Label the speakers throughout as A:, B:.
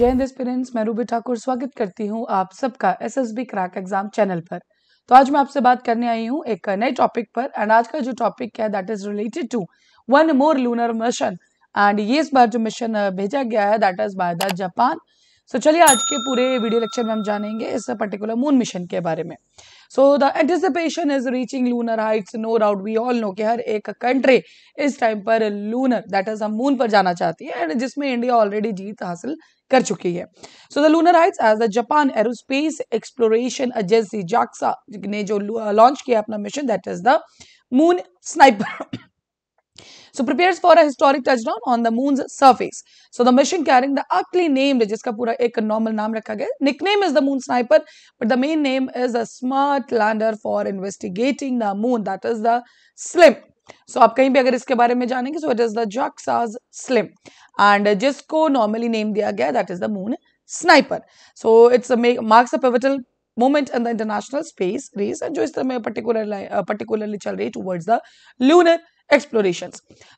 A: जय हिंद एक्सपीरियंस मैं रूबी ठाकुर स्वागत करती हूँ आप सबका एसएसबी क्रैक एग्जाम चैनल पर तो आज मैं आपसे बात करने आई हूँ एक नए टॉपिक पर एंड आज का जो टॉपिक है that is related to one more lunar mission and ये इस बार जो मिशन भेजा गया है that is by the Japan so so, चलिए आज के पूरे वीडियो लेक्चर में हम जानेंगे इस पर्टिकुलर मून मिशन के बारे में so the anticipation is reaching lunar heights no doubt we all know कि हर एक कंट्री इस टाइम पर लूनर दैट इज हम मून पर जाना चाहती है एंड जिसमें इंडिया ऑलरेडी जीत हासिल कर चुकी है so the lunar heights as the Japan aerospace exploration agency JAXA ने जो लॉन्च किया अपना mission that is the moon sniper So prepares for a historic touchdown on the moon's surface. So the mission carrying the aptly named, जिसका पूरा एक normal नाम Nickname is the moon sniper, but the main name is a smart lander for investigating the moon. That is the slim. so, आप कहीं भी अगर इसके बारे में जानेंगे so it is the the JAXA's slim and जिसको नॉर्मली नेम दिया गया that is the moon sniper so it's marks a moment in the international space race and जो इस तरह particularly चल towards the lunar एक्सप्लोरेशन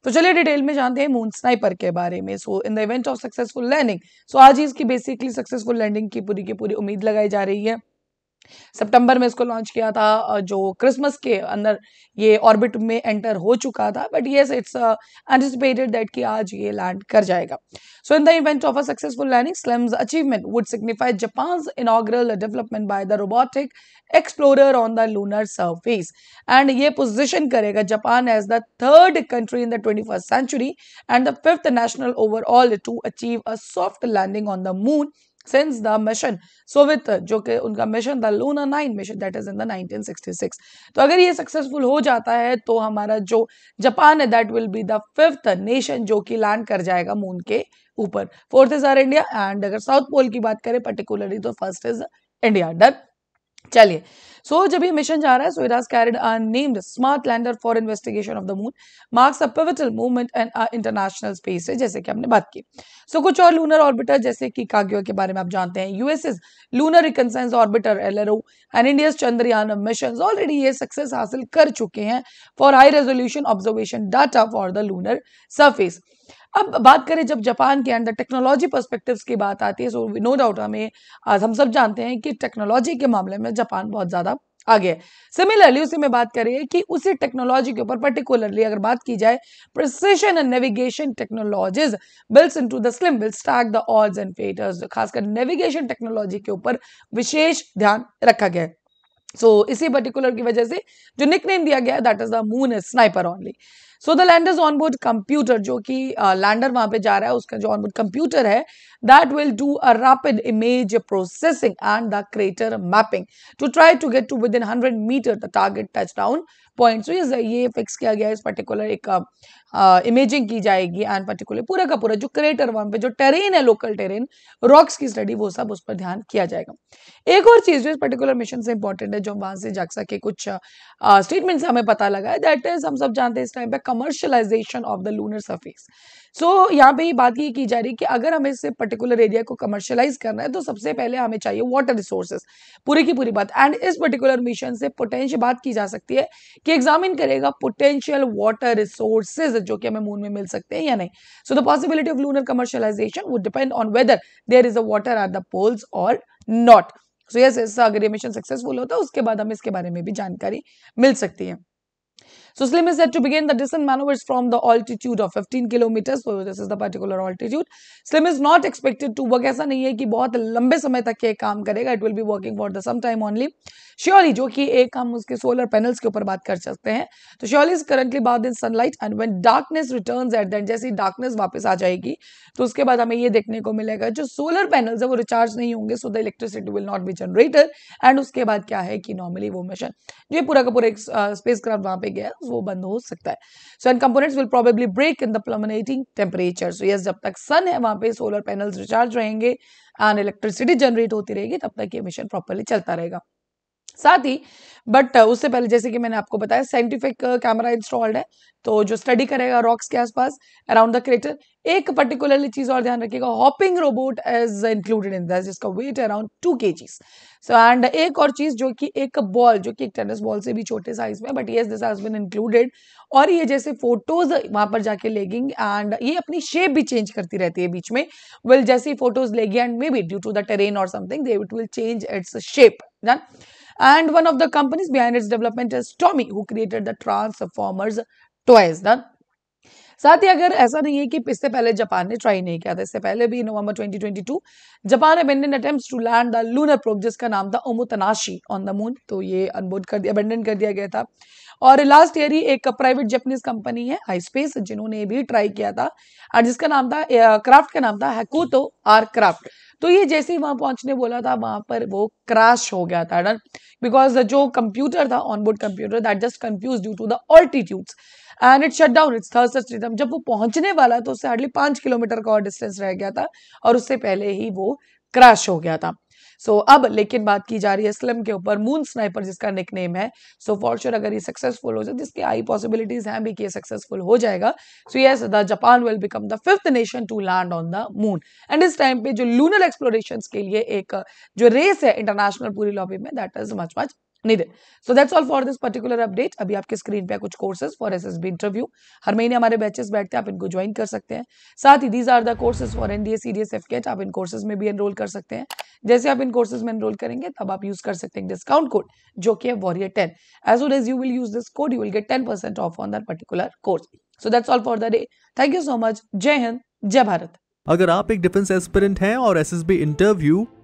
A: तो चलिए detail में जानते हैं मून स्नाइपर के बारे में so in the event of successful landing so आज ही इसकी बेसिकली सक्सेसफुल लैंडिंग की पूरी की पूरी उम्मीद लगाई जा रही है सितंबर में इसको लॉन्च किया था जो क्रिसमस के अंदर ये ऑर्बिट में एंटर हो चुका था but yes it's anticipated that कि आज ये लैंड कर जाएगा so in the event of a successful landing SLIM's achievement would signify Japan integral development by the robotic explorer on the lunar surface and ये position करेगा Japan as the third country in the twenty first century and the fifth national overall to achieve a soft landing on the moon since the mission Soviet जो कि उनका mission the Luna nine mission that is in the 1966 तो अगर ये successful हो जाता है तो हमारा जो जापान है that will be the fifth nation जो कि लैंड कर जाएगा मून के ऊपर fourth is our India and अगर साउथ पोल की बात करें पर्टिकुलरली तो फर्स्ट इज इंडिया डन चलिए सो so, जब ये मिशन जा रहा है so it has carried a named smart lander for investigation of the moon marks a pivotal movement and international space है जैसे कि हमने बात की सो so, कुछ और लूनर ऑर्बिटर जैसे कि काग्यो के बारे में आप जानते हैं US's lunar reconnaissance orbiter LRO and India's Chandrayaan mission already ये सक्सेस हासिल कर चुके हैं for high resolution observation data for the lunar surface अब बात करें जब जापान के अंदर टेक्नोलॉजी पर्सपेक्टिव्स की बात आती है सो नो डाउट हमें हम सब जानते हैं कि टेक्नोलॉजी के मामले में जापान बहुत ज़्यादा आगे है सिमिलरली उसी में बात करिए कि उसी टेक्नोलॉजी के ऊपर पर्टिकुलरली अगर बात की जाए precision and navigation technologies builds into the slim builds tech the alls and fetters खासकर नेविगेशन टेक्नोलॉजी के ऊपर विशेष ध्यान रखा गया है सो so, इसी पर्टिकुलर की वजह से जो निक दिया गया है that is the moon sniper only so the lander's onboard computer जो कि लैंडर uh, वहां पे जा रहा है उसका जो ऑनबोर्ड कंप्यूटर है that will do a rapid image processing and the crater mapping to try to get to within hundred metre the target touch down point so ये फिक्स किया गया है इस पर्टिकुलर एक इमेजिंग uh, uh की जाएगी and particular पूरा का पूरा जो क्रेटर वहां पे जो टेरेन है लोकल टेरेन रॉक्स की स्टडी वो सब उस पर ध्यान किया जाएगा एक और चीज जो इस पर्टिकुलर मिशन से इंपॉर्टेंट है जो वहां से जाक्सा के कुछ स्टेटमेंट uh, से uh, हमें पता लगा है दैट इज हम सब जानते हैं इस टाइम पे commercialisation of the lunar surface so यहाँ पे ये बात ये की जा रही है कि अगर हमें इस पर्टिकुलर एरिया को कमर्शलाइज करना है तो सबसे पहले हमें चाहिए वाटर रिसोर्सेज पूरी की पूरी बात एंड इस पर्टिकुलर मिशन से पोटेंशियल बात की जा सकती है कि एग्जामिन करेगा पोटेंशियल वाटर रिसोर्सेज जो कि हमें मून में मिल सकते हैं या नहीं so the possibility of lunar commercialisation would depend on whether there is a water are the poles or not so yes अगर ये मिशन सक्सेसफुल होता है उसके बाद हमें इसके बारे में भी जानकारी मिल सकती है So slim is said to begin the descent maneuvers from the altitude of 15 kilometers. So this is the particular altitude. Slim is not expected to work. ऐसा नहीं है कि बहुत लंबे समय तक ये काम करेगा. It will be working for the some time only. Surely जो कि एक हम उसके solar panels के ऊपर बात कर सकते हैं. तो surely is currently bathed in sunlight and when darkness returns at then जैसी darkness वापस आ जाएगी तो उसके बाद हमें ये देखने को मिलेगा जो solar panels है वो recharge नहीं होंगे. So the electricity will not be generated. and उसके बाद क्या है कि normally वो मिशन ये पूरा का पूरा एक uh, spacecraft वहाँ पे गया वो बंद हो सकता है so and components will probably break in the plummeting temperature so yes जब तक सन है वहाँ पे सोलर पैनल्स रिचार्ज रहेंगे एंड इलेक्ट्रिसिटी जनरेट होती रहेगी तब तक ये मिशन प्रॉपरली चलता रहेगा साथ ही बट uh, उससे पहले जैसे कि मैंने आपको बताया साइंटिफिक कैमरा इंस्टॉल्ड है तो जो स्टडी करेगा रॉक्स के आसपास अराउंड द क्रेटर एक पर्टिकुलरली चीज और ध्यान रखिएगा hopping robot is included in this जिसका weight around two kgs so and एक और चीज जो कि एक बॉल जो कि एक टेनिस बॉल से भी छोटे साइज में but yes this has been included और ये जैसे फोटोज वहां पर जाके लेगिंग एंड ये अपनी शेप भी चेंज करती रहती है बीच में विल जैसे फोटोज लेगी and may be due to the terrain और something they it will change its shape done And one of the companies behind its development is Tommy, who created the Transformers toys. The साथ ही अगर ऐसा नहीं है कि इससे पहले Japan ने ट्राई नहीं किया था इससे पहले भी नवंबर 2022 Japan abandon attempt to land the lunar probe जिसका नाम था ओमोतनाशी ऑन द मून तो ये अनबोर्ड कर दिया अबेंडन कर दिया गया था और लास्ट ईयर ही एक प्राइवेट जैपनीज कंपनी है आई स्पेस जिन्होंने भी ट्राई किया था और जिसका नाम था क्राफ्ट का नाम था हैकोतो आर क्राफ्ट तो ये जैसे ही वहां पहुंचने बोला था वहां पर वो क्रैश हो गया था बिकॉज जो कंप्यूटर था onboard computer that just confuse due to the altitudes and it shut down its thirst stadium जब वो पहुंचने वाला तो उससे हार्डली पांच किलोमीटर का और डिस्टेंस रह गया था और उससे पहले ही वो क्रैश हो गया था सो so, अब लेकिन बात की जा रही है स्लम के ऊपर मून स्नाइपर जिसका निक नेम है सो फॉर श्योर अगर ये सक्सेसफुल हो जाए जिसकी तो आई पॉसिबिलिटीज हैं भी कि ये सक्सेसफुल हो जाएगा so yes the Japan will become the fifth nation to land on the moon and इस टाइम पे जो लूनर एक्सप्लोरेशन के लिए एक जो रेस है इंटरनेशनल पूरी लॉबी में that is much much needed so that's all for this particular update अभी आपके स्क्रीन पे कुछ कोर्सेज फॉर एस इंटरव्यू हर महीने हमारे बैचेस बैठते हैं आप इनको ज्वाइन कर सकते हैं साथ ही these are the courses for NDA CDS AFCAT आप इन कोर्सेज में भी एनरोल कर सकते हैं जैसे आप इन कोर्सेज में एनरोल करेंगे तब आप यूज कर सकते हैं डिस्काउंट कोड जो कि है warrior ten as well as you will use this code you will get ten percent off on the particular course so that's all for the day thank you so much जय हिंद जय भारत अगर आप एक defence aspirant हैं और SSB interview